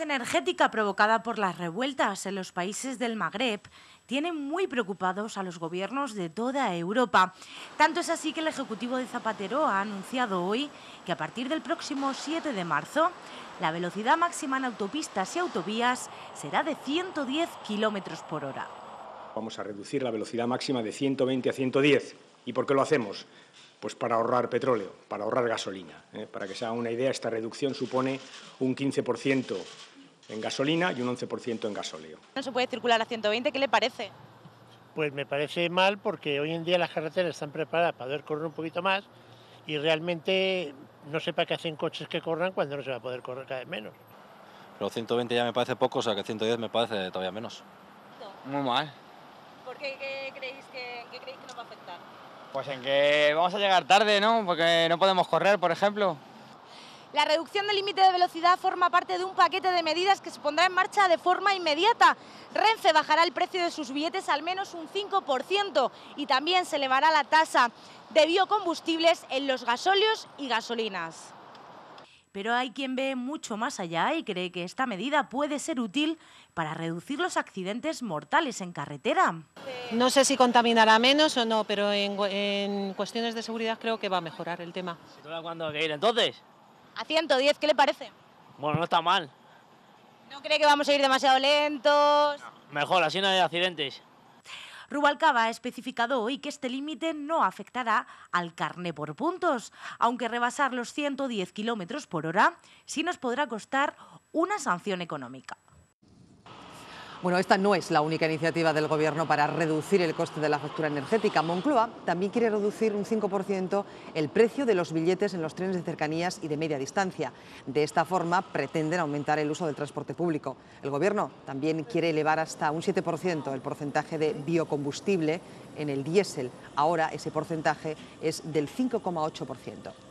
energética provocada por las revueltas en los países del Magreb tiene muy preocupados a los gobiernos de toda Europa. Tanto es así que el Ejecutivo de Zapatero ha anunciado hoy que a partir del próximo 7 de marzo la velocidad máxima en autopistas y autovías será de 110 kilómetros por hora. Vamos a reducir la velocidad máxima de 120 a 110. ¿Y por qué lo hacemos? Pues para ahorrar petróleo, para ahorrar gasolina. ¿eh? Para que se haga una idea, esta reducción supone un 15% en gasolina y un 11% en gasóleo. No se puede circular a 120, ¿qué le parece? Pues me parece mal porque hoy en día las carreteras están preparadas para poder correr un poquito más y realmente no sepa qué hacen coches que corran cuando no se va a poder correr cada vez menos. Pero 120 ya me parece poco, o sea que 110 me parece todavía menos. Muy mal. ¿Por qué creéis que pues en que vamos a llegar tarde, ¿no? Porque no podemos correr, por ejemplo. La reducción del límite de velocidad forma parte de un paquete de medidas que se pondrá en marcha de forma inmediata. Renfe bajará el precio de sus billetes al menos un 5% y también se elevará la tasa de biocombustibles en los gasóleos y gasolinas pero hay quien ve mucho más allá y cree que esta medida puede ser útil para reducir los accidentes mortales en carretera. No sé si contaminará menos o no, pero en, cuestiones de seguridad creo que va a mejorar el tema. ¿Cuándo hay que ir entonces? A 110, ¿qué le parece? Bueno, no está mal. ¿No cree que vamos a ir demasiado lentos? mejor, así no hay accidentes. Rubalcaba ha especificado hoy que este límite no afectará al carne por puntos, aunque rebasar los 110 kilómetros por hora sí nos podrá costar una sanción económica. Bueno, esta no es la única iniciativa del Gobierno para reducir el coste de la factura energética. Moncloa también quiere reducir un 5% el precio de los billetes en los trenes de cercanías y de media distancia. De esta forma pretenden aumentar el uso del transporte público. El Gobierno también quiere elevar hasta un 7% el porcentaje de biocombustible en el diésel. Ahora ese porcentaje es del 5,8%.